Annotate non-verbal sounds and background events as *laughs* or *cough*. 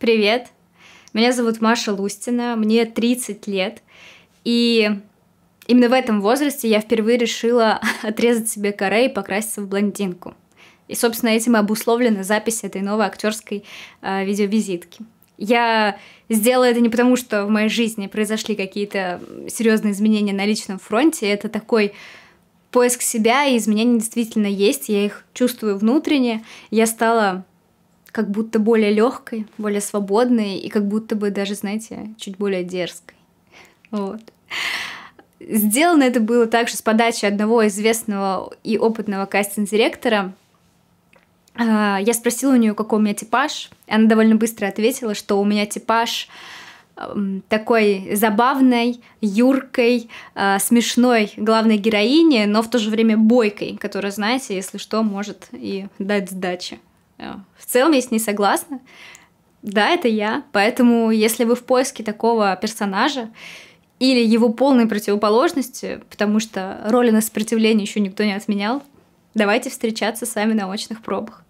Привет! Меня зовут Маша Лустина, мне 30 лет, и именно в этом возрасте я впервые решила *laughs* отрезать себе коре и покраситься в блондинку. И, собственно, этим и обусловлена запись этой новой актерской э, видеовизитки. Я сделала это не потому, что в моей жизни произошли какие-то серьезные изменения на личном фронте. Это такой поиск себя, и изменения действительно есть. Я их чувствую внутренне. Я стала как будто более легкой, более свободной и как будто бы даже, знаете, чуть более дерзкой. Вот. Сделано это было также с подачи одного известного и опытного кастинг-директора. А, я спросила у нее, какой у меня типаж. Она довольно быстро ответила, что у меня типаж эм, такой забавной, юркой, э, смешной главной героини, но в то же время бойкой, которая, знаете, если что, может и дать сдачи. Э, в целом я с ней согласна. Да, это я. Поэтому, если вы в поиске такого персонажа или его полной противоположности, потому что роли на сопротивление еще никто не отменял, давайте встречаться с вами на очных пробах.